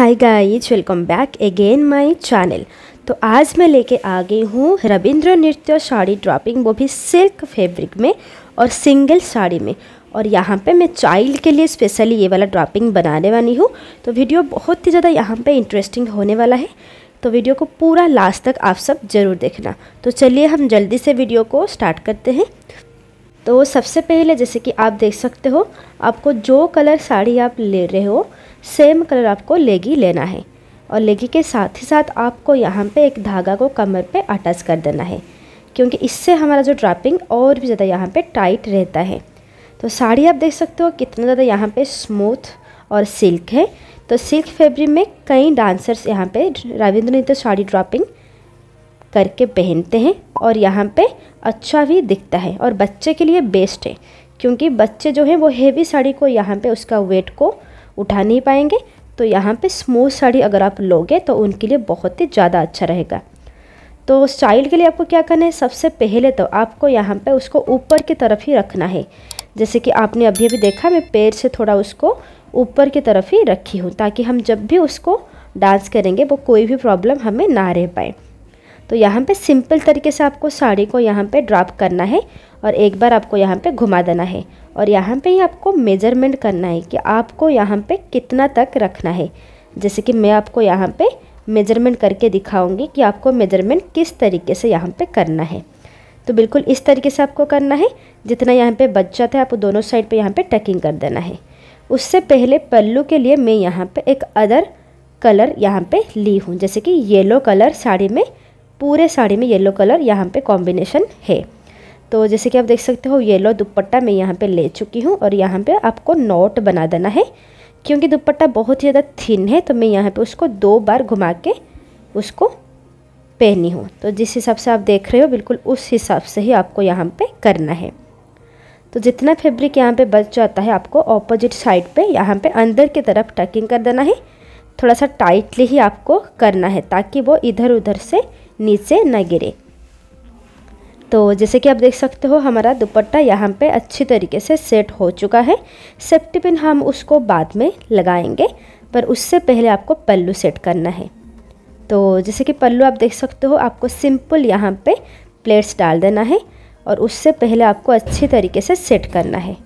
hi guys welcome back again my channel तो आज मैं लेके आ गई हूँ रविंद्र नृत्य साड़ी ड्रॉपिंग वो भी सिल्क फैब्रिक में और सिंगल साड़ी में और यहाँ पे मैं चाइल्ड के लिए स्पेशली ये वाला ड्रॉपिंग बनाने वाली हूँ तो वीडियो बहुत ही ज़्यादा यहाँ पे इंटरेस्टिंग होने वाला है तो वीडियो को पूरा लास्ट तक आप सब ज़रूर देखना तो चलिए हम जल्दी से वीडियो को स्टार्ट करते हैं तो सबसे पहले जैसे कि आप देख सकते हो आपको जो कलर साड़ी आप ले रहे हो सेम कलर आपको लेगी लेना है और लेगी के साथ ही साथ आपको यहाँ पे एक धागा को कमर पे अटैच कर देना है क्योंकि इससे हमारा जो ड्रापिंग और भी ज़्यादा यहाँ पे टाइट रहता है तो साड़ी आप देख सकते हो कितना ज़्यादा यहाँ पे स्मूथ और सिल्क है तो सिल्क फैब्रिक में कई डांसर्स यहाँ पे रविंद्र नृत्य साड़ी ड्रापिंग करके पहनते हैं और यहाँ पे अच्छा भी दिखता है और बच्चे के लिए बेस्ट है क्योंकि बच्चे जो हैं वो हेवी साड़ी को यहाँ पे उसका वेट को उठा नहीं पाएंगे तो यहाँ पे स्मूथ साड़ी अगर आप लोगे तो उनके लिए बहुत ही ज़्यादा अच्छा रहेगा तो स्टाइल के लिए आपको क्या करना है सबसे पहले तो आपको यहाँ पर उसको ऊपर की तरफ ही रखना है जैसे कि आपने अभी अभी देखा मैं पैर से थोड़ा उसको ऊपर की तरफ ही रखी हूँ ताकि हम जब भी उसको डांस करेंगे वो कोई भी प्रॉब्लम हमें ना रह पाए तो यहाँ पे सिंपल तरीके से आपको साड़ी को यहाँ पे ड्रॉप करना है और एक बार आपको यहाँ पे घुमा देना है और यहाँ पे ही आपको मेजरमेंट करना है कि आपको यहाँ पे कितना तक रखना है जैसे कि मैं आपको यहाँ पे मेजरमेंट करके दिखाऊंगी कि आपको मेजरमेंट किस तरीके से यहाँ पे करना है तो बिल्कुल इस तरीके से आपको करना है जितना यहाँ पर बच्चा था आपको दोनों साइड पर यहाँ पर टकिंग कर देना है उससे पहले पल्लू के लिए मैं यहाँ पर एक अदर कलर यहाँ पर ली हूँ जैसे कि येलो कलर साड़ी में पूरे साड़ी में येलो कलर यहाँ पे कॉम्बिनेशन है तो जैसे कि आप देख सकते हो येलो दुपट्टा मैं यहाँ पे ले चुकी हूँ और यहाँ पे आपको नोट बना देना है क्योंकि दुपट्टा बहुत ही ज़्यादा थिन है तो मैं यहाँ पे उसको दो बार घुमा के उसको पहनी हूँ तो जिस हिसाब से आप देख रहे हो बिल्कुल उस हिसाब से ही आपको यहाँ पर करना है तो जितना फेब्रिक यहाँ पर बच जाता है आपको ऑपोजिट साइड पर यहाँ पर अंदर की तरफ टकिंग कर देना है थोड़ा सा टाइटली ही आपको करना है ताकि वो इधर उधर से नीचे न गिरे तो जैसे कि आप देख सकते हो हमारा दुपट्टा यहाँ पे अच्छी तरीके से सेट हो चुका है सेफ्टी पिन हम उसको बाद में लगाएंगे पर उससे पहले आपको पल्लू सेट करना है तो जैसे कि पल्लू आप देख सकते हो आपको सिंपल यहाँ पे प्लेट्स डाल देना है और उससे पहले आपको अच्छी तरीके से सेट करना है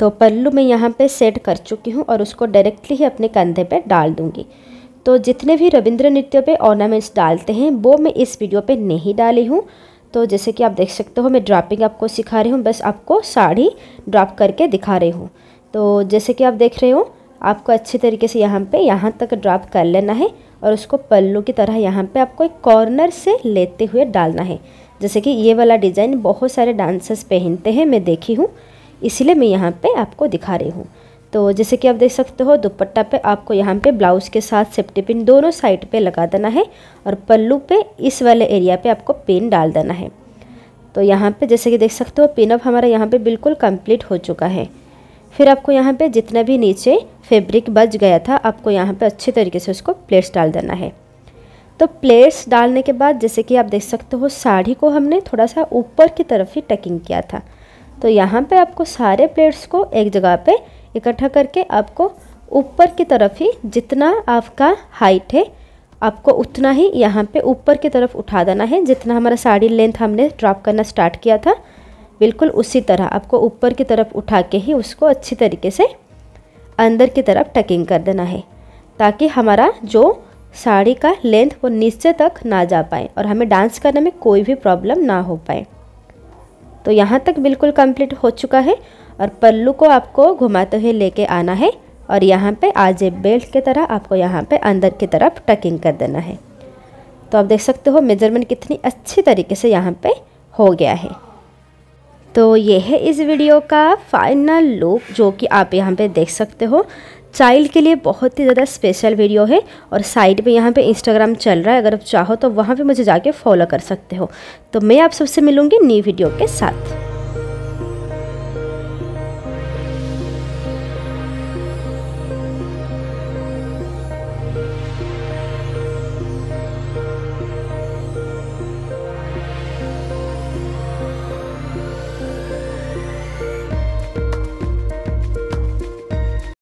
तो पल्लू मैं यहाँ पे सेट कर चुकी हूँ और उसको डायरेक्टली ही अपने कंधे पे डाल दूँगी तो जितने भी रविंद्र नृत्यों पे ऑर्नामेंट्स डालते हैं वो मैं इस वीडियो पे नहीं डाली हूँ तो जैसे कि आप देख सकते हो मैं ड्रापिंग आपको सिखा रही हूँ बस आपको साड़ी ड्रॉप करके दिखा रही हूँ तो जैसे कि आप देख रहे हो आपको अच्छे तरीके से यहाँ पर यहाँ तक ड्रॉप कर लेना है और उसको पल्लू की तरह यहाँ पर आपको एक कॉर्नर से लेते हुए डालना है जैसे कि ये वाला डिज़ाइन बहुत सारे डांसर्स पहनते हैं मैं देखी हूँ इसलिए मैं यहाँ पे आपको दिखा रही हूँ तो जैसे कि आप देख सकते हो दुपट्टा पे आपको यहाँ पे ब्लाउज़ के साथ सेफ्टी पिन दोनों साइड पे लगा देना है और पल्लू पे इस वाले एरिया पे आपको पिन डाल देना है तो यहाँ पे जैसे कि देख सकते हो पिनअप हमारा यहाँ पे बिल्कुल कंप्लीट हो चुका है फिर आपको यहाँ पे जितना भी नीचे फेब्रिक बच गया था आपको यहाँ पर अच्छे तरीके से उसको प्लेट्स डाल देना है तो प्लेट्स डालने के बाद जैसे कि आप देख सकते हो साड़ी को हमने थोड़ा सा ऊपर की तरफ ही टकिंग किया था तो यहाँ पे आपको सारे प्लेट्स को एक जगह पे इकट्ठा करके आपको ऊपर की तरफ ही जितना आपका हाइट है आपको उतना ही यहाँ पे ऊपर की तरफ उठा देना है जितना हमारा साड़ी लेंथ हमने ड्रॉप करना स्टार्ट किया था बिल्कुल उसी तरह आपको ऊपर की तरफ उठा के ही उसको अच्छी तरीके से अंदर की तरफ टकिंग कर देना है ताकि हमारा जो साड़ी का लेंथ वो नीचे तक ना जा पाए और हमें डांस करने में कोई भी प्रॉब्लम ना हो पाए तो यहाँ तक बिल्कुल कंप्लीट हो चुका है और पल्लू को आपको घुमाते हुए लेके आना है और यहाँ पे आजे बेल्ट की तरह आपको यहाँ पे अंदर की तरफ टकिंग कर देना है तो आप देख सकते हो मेजरमेंट कितनी अच्छी तरीके से यहाँ पे हो गया है तो ये है इस वीडियो का फाइनल लुक जो कि आप यहाँ पे देख सकते हो चाइल्ड के लिए बहुत ही ज़्यादा स्पेशल वीडियो है और साइड पे यहाँ पे इंस्टाग्राम चल रहा है अगर आप चाहो तो वहाँ पे मुझे जाके फॉलो कर सकते हो तो मैं आप सबसे मिलूँगी न्यू वीडियो के साथ